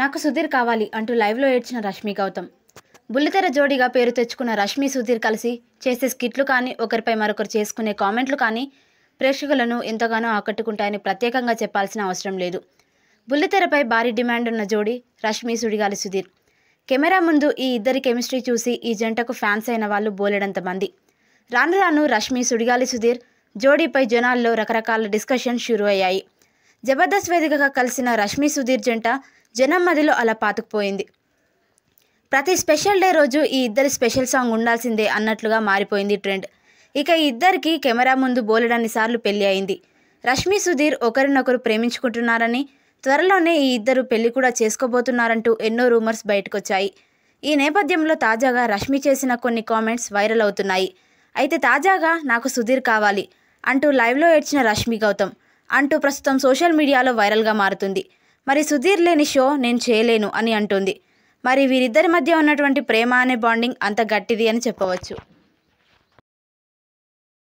నాకు సుధీర్ కావాలి అంటూ లైవ్లో ఏడ్చిన రష్మి గౌతమ్ బుల్లితెర జోడిగా పేరు తెచ్చుకున్న రష్మి సుధీర్ కలిసి చేసే స్కిట్లు కానీ ఒకరిపై మరొకరు చేసుకునే కామెంట్లు కానీ ప్రేక్షకులను ఎంతగానో ఆకట్టుకుంటాయని ప్రత్యేకంగా చెప్పాల్సిన అవసరం లేదు బుల్లితెరపై భారీ డిమాండ్ ఉన్న జోడి రష్మి సుడిగాలి సుధీర్ కెమెరా ముందు ఈ ఇద్దరి కెమిస్ట్రీ చూసి ఈ జంటకు ఫ్యాన్స్ అయిన వాళ్ళు బోలెడంత మంది రాను రాను రష్మి సుడిగాలి సుధీర్ జోడీపై జనాల్లో రకరకాల డిస్కషన్ షురూ అయ్యాయి జబర్దస్త్ వేదికగా కలిసిన రష్మి సుధీర్ జంట జనం మధ్యలో అలా పాతుకుపోయింది ప్రతి స్పెషల్ డే రోజు ఈ ఇద్దరి స్పెషల్ సాంగ్ ఉండాల్సిందే అన్నట్లుగా మారిపోయింది ట్రెండ్ ఇక ఈ ఇద్దరికి కెమెరా ముందు బోలెడన్ని సార్లు పెళ్లి అయింది రష్మి సుధీర్ ఒకరినొకరు ప్రేమించుకుంటున్నారని త్వరలోనే ఈ ఇద్దరు పెళ్లి కూడా చేసుకోబోతున్నారంటూ ఎన్నో రూమర్స్ బయటకొచ్చాయి ఈ నేపథ్యంలో తాజాగా రష్మి చేసిన కొన్ని కామెంట్స్ వైరల్ అవుతున్నాయి అయితే తాజాగా నాకు సుధీర్ కావాలి అంటూ లైవ్లో ఏడ్చిన రష్మి గౌతమ్ అంటూ ప్రస్తుతం సోషల్ మీడియాలో వైరల్గా మారుతుంది మరి సుధీర్ లేని షో నేను చేయలేను అని అంటుంది మరి వీరిద్దరి మధ్య ఉన్నటువంటి ప్రేమ అనే బాండింగ్ అంత గట్టిది అని చెప్పవచ్చు